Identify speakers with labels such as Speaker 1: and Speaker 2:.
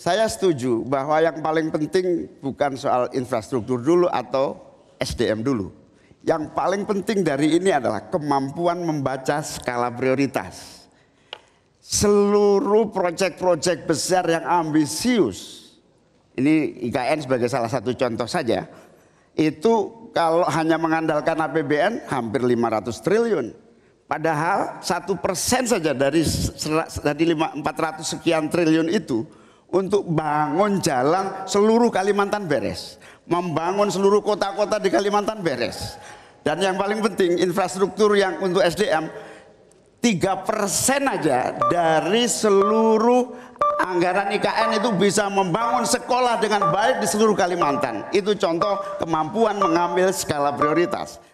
Speaker 1: Saya setuju bahwa yang paling penting bukan soal infrastruktur dulu atau SDM dulu. Yang paling penting dari ini adalah kemampuan membaca skala prioritas. Seluruh proyek-proyek besar yang ambisius, ini IKN sebagai salah satu contoh saja, itu kalau hanya mengandalkan APBN hampir 500 triliun. Padahal satu persen saja dari dari ratus sekian triliun itu untuk bangun jalan seluruh Kalimantan beres, membangun seluruh kota-kota di Kalimantan beres. Dan yang paling penting infrastruktur yang untuk SDM tiga persen aja dari seluruh anggaran IKN itu bisa membangun sekolah dengan baik di seluruh Kalimantan. Itu contoh kemampuan
Speaker 2: mengambil skala prioritas.